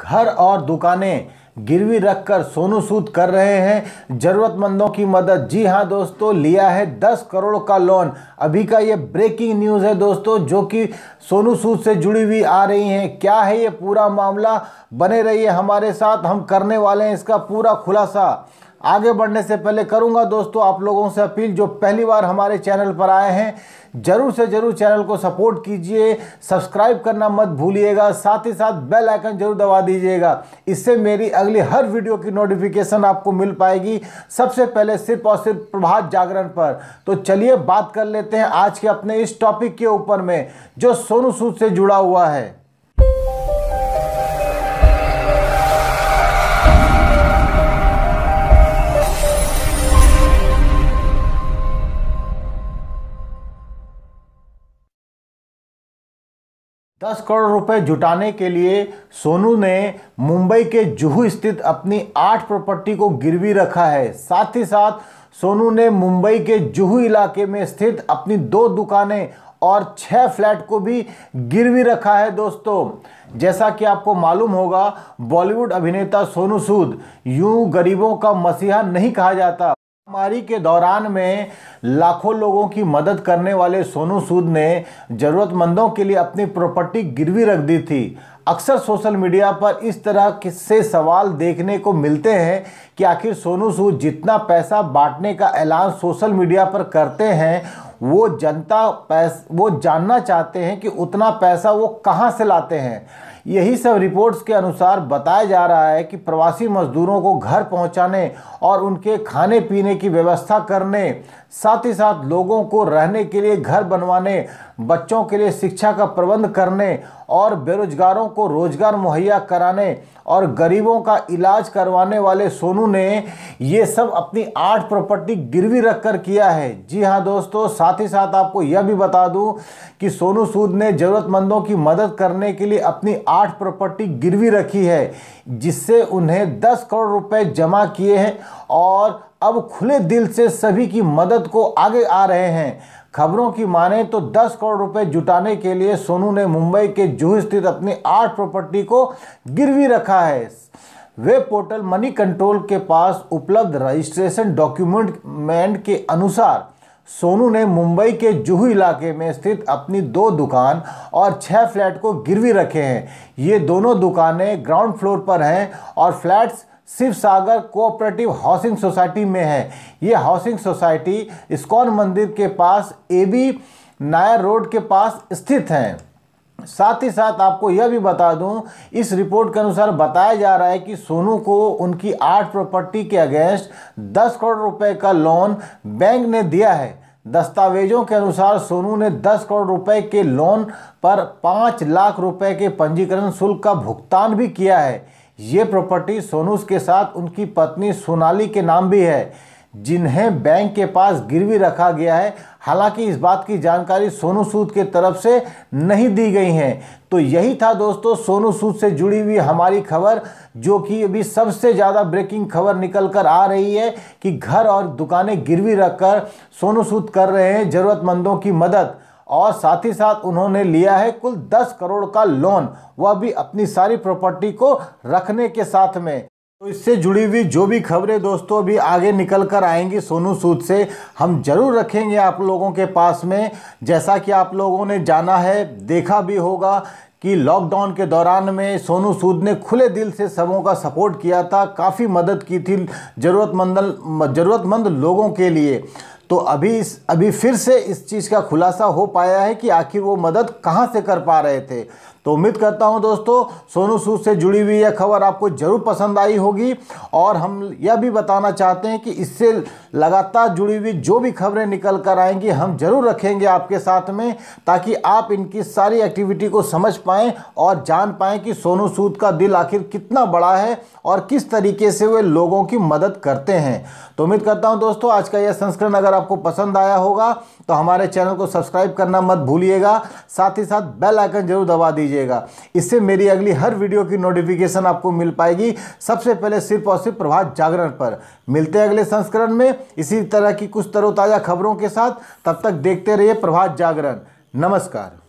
घर और दुकानें गिरवी रखकर सोनू सूद कर रहे हैं ज़रूरतमंदों की मदद जी हाँ दोस्तों लिया है दस करोड़ का लोन अभी का ये ब्रेकिंग न्यूज़ है दोस्तों जो कि सोनू सूद से जुड़ी हुई आ रही हैं क्या है ये पूरा मामला बने रहिए हमारे साथ हम करने वाले हैं इसका पूरा खुलासा आगे बढ़ने से पहले करूंगा दोस्तों आप लोगों से अपील जो पहली बार हमारे चैनल पर आए हैं ज़रूर से ज़रूर चैनल को सपोर्ट कीजिए सब्सक्राइब करना मत भूलिएगा साथ ही साथ बेल आइकन जरूर दबा दीजिएगा इससे मेरी अगली हर वीडियो की नोटिफिकेशन आपको मिल पाएगी सबसे पहले सिर्फ और सिर्फ प्रभात जागरण पर तो चलिए बात कर लेते हैं आज के अपने इस टॉपिक के ऊपर में जो सोनू सूद से जुड़ा हुआ है दस करोड़ रुपए जुटाने के लिए सोनू ने मुंबई के जुहू स्थित अपनी आठ प्रॉपर्टी को गिरवी रखा है साथ ही साथ सोनू ने मुंबई के जुहू इलाके में स्थित अपनी दो दुकानें और छः फ्लैट को भी गिरवी रखा है दोस्तों जैसा कि आपको मालूम होगा बॉलीवुड अभिनेता सोनू सूद यूं गरीबों का मसीहा नहीं कहा जाता महामारी के दौरान में लाखों लोगों की मदद करने वाले सोनू सूद ने ज़रूरतमंदों के लिए अपनी प्रॉपर्टी गिरवी रख दी थी अक्सर सोशल मीडिया पर इस तरह से सवाल देखने को मिलते हैं कि आखिर सोनू सूद जितना पैसा बांटने का ऐलान सोशल मीडिया पर करते हैं वो जनता पैस वो जानना चाहते हैं कि उतना पैसा वो कहाँ से लाते हैं यही सब रिपोर्ट्स के अनुसार बताया जा रहा है कि प्रवासी मजदूरों को घर पहुंचाने और उनके खाने पीने की व्यवस्था करने साथ ही साथ लोगों को रहने के लिए घर बनवाने बच्चों के लिए शिक्षा का प्रबंध करने और बेरोजगारों को रोजगार मुहैया कराने और गरीबों का इलाज करवाने वाले सोनू ने ये सब अपनी आठ प्रॉपर्टी गिरवी रख कर किया है जी हाँ दोस्तों साथ ही साथ आपको यह भी बता दूं कि सोनू सूद ने ज़रूरतमंदों की मदद करने के लिए अपनी आठ प्रॉपर्टी गिरवी रखी है जिससे उन्हें दस करोड़ रुपए जमा किए हैं और अब खुले दिल से सभी की मदद को आगे आ रहे हैं खबरों की माने तो 10 करोड़ रुपए जुटाने के लिए सोनू ने मुंबई के जूहू स्थित अपनी आठ प्रॉपर्टी को गिरवी रखा है वेब पोर्टल मनी कंट्रोल के पास उपलब्ध रजिस्ट्रेशन डॉक्यूमेंट के अनुसार सोनू ने मुंबई के जूहू इलाके में स्थित अपनी दो दुकान और छः फ्लैट को गिरवी रखे हैं ये दोनों दुकानें ग्राउंड फ्लोर पर हैं और flats Shiv Sagar cooperative housing society में है ये हाउसिंग सोसाइटी इस्कॉन मंदिर के पास एबी नायर रोड के पास स्थित हैं साथ ही साथ आपको यह भी बता दूं इस रिपोर्ट के अनुसार बताया जा रहा है कि सोनू को उनकी आठ प्रॉपर्टी के अगेंस्ट दस करोड़ रुपए का लोन बैंक ने दिया है दस्तावेजों के अनुसार सोनू ने 10 करोड़ रुपए के लोन पर 5 लाख रुपए के पंजीकरण शुल्क का भुगतान भी किया है ये प्रॉपर्टी सोनू के साथ उनकी पत्नी सोनाली के नाम भी है जिन्हें बैंक के पास गिरवी रखा गया है हालांकि इस बात की जानकारी सोनू सूद के तरफ से नहीं दी गई है तो यही था दोस्तों सोनू सूद से जुड़ी हुई हमारी खबर जो कि अभी सबसे ज़्यादा ब्रेकिंग खबर निकल कर आ रही है कि घर और दुकानें गिरवी रखकर सोनू सूद कर रहे हैं ज़रूरतमंदों की मदद और साथ ही साथ उन्होंने लिया है कुल 10 करोड़ का लोन वह भी अपनी सारी प्रॉपर्टी को रखने के साथ में तो इससे जुड़ी हुई जो भी खबरें दोस्तों अभी आगे निकल कर आएंगी सोनू सूद से हम जरूर रखेंगे आप लोगों के पास में जैसा कि आप लोगों ने जाना है देखा भी होगा कि लॉकडाउन के दौरान में सोनू सूद ने खुले दिल से सबों का सपोर्ट किया था काफ़ी मदद की थी ज़रूरतमंद ज़रूरतमंद लोगों के लिए तो अभी इस अभी फिर से इस चीज़ का खुलासा हो पाया है कि आखिर वो मदद कहाँ से कर पा रहे थे तो उम्मीद करता हूं दोस्तों सोनू सूद से जुड़ी हुई यह खबर आपको ज़रूर पसंद आई होगी और हम यह भी बताना चाहते हैं कि इससे लगातार जुड़ी हुई जो भी खबरें निकल कर आएंगी हम ज़रूर रखेंगे आपके साथ में ताकि आप इनकी सारी एक्टिविटी को समझ पाएँ और जान पाएँ कि सोनू सूद का दिल आखिर कितना बड़ा है और किस तरीके से वे लोगों की मदद करते हैं तो उम्मीद करता हूँ दोस्तों आज का यह संस्करण अगर आपको पसंद आया होगा तो हमारे चैनल को सब्सक्राइब करना मत भूलिएगा साथ ही साथ बेल आइकन जरूर दबा दीजिएगा इससे मेरी अगली हर वीडियो की नोटिफिकेशन आपको मिल पाएगी सबसे पहले सिर्फ और सिर्फ प्रभात जागरण पर मिलते हैं अगले संस्करण में इसी तरह की कुछ तरोताज़ा खबरों के साथ तब तक देखते रहिए प्रभात जागरण नमस्कार